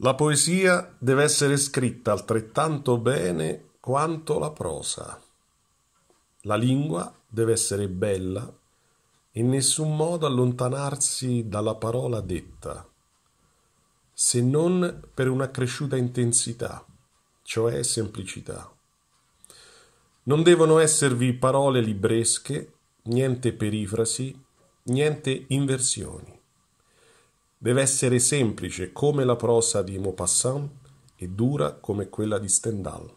La poesia deve essere scritta altrettanto bene quanto la prosa. La lingua deve essere bella, e in nessun modo allontanarsi dalla parola detta, se non per una cresciuta intensità, cioè semplicità. Non devono esservi parole libresche, niente perifrasi, niente inversioni. Deve essere semplice come la prosa di Maupassant e dura come quella di Stendhal.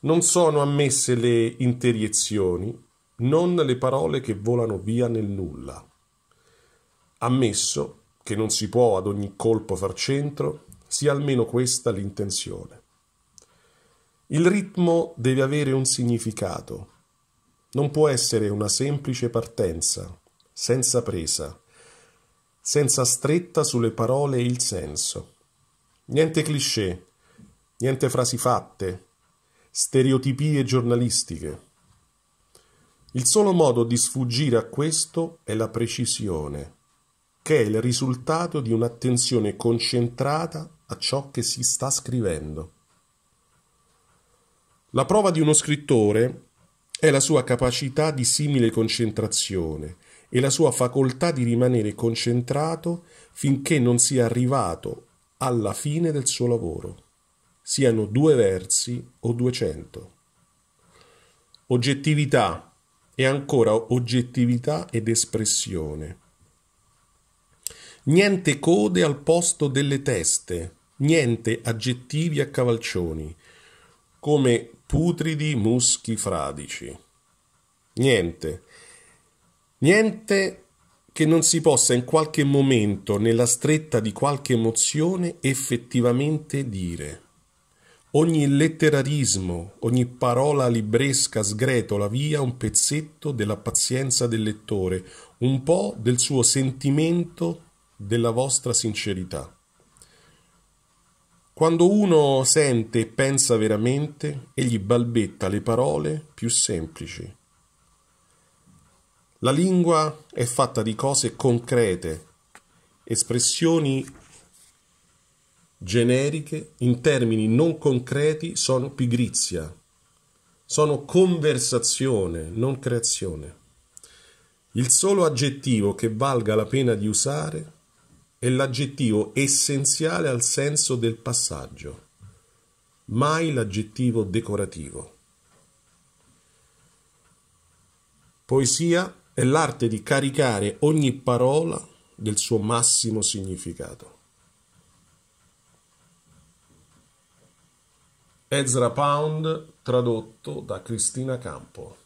Non sono ammesse le interiezioni, non le parole che volano via nel nulla. Ammesso che non si può ad ogni colpo far centro, sia almeno questa l'intenzione. Il ritmo deve avere un significato, non può essere una semplice partenza, senza presa, senza stretta sulle parole e il senso. Niente cliché, niente frasi fatte, stereotipie giornalistiche. Il solo modo di sfuggire a questo è la precisione, che è il risultato di un'attenzione concentrata a ciò che si sta scrivendo. La prova di uno scrittore è la sua capacità di simile concentrazione e la sua facoltà di rimanere concentrato finché non sia arrivato alla fine del suo lavoro, siano due versi o duecento. Oggettività e ancora oggettività ed espressione. Niente code al posto delle teste, niente aggettivi a cavalcioni, come putridi muschi fradici. Niente, Niente che non si possa in qualche momento, nella stretta di qualche emozione, effettivamente dire. Ogni letterarismo, ogni parola libresca sgretola via un pezzetto della pazienza del lettore, un po' del suo sentimento, della vostra sincerità. Quando uno sente e pensa veramente, egli balbetta le parole più semplici la lingua è fatta di cose concrete, espressioni generiche in termini non concreti sono pigrizia, sono conversazione, non creazione. Il solo aggettivo che valga la pena di usare è l'aggettivo essenziale al senso del passaggio, mai l'aggettivo decorativo. Poesia è l'arte di caricare ogni parola del suo massimo significato. Ezra Pound tradotto da Cristina Campo.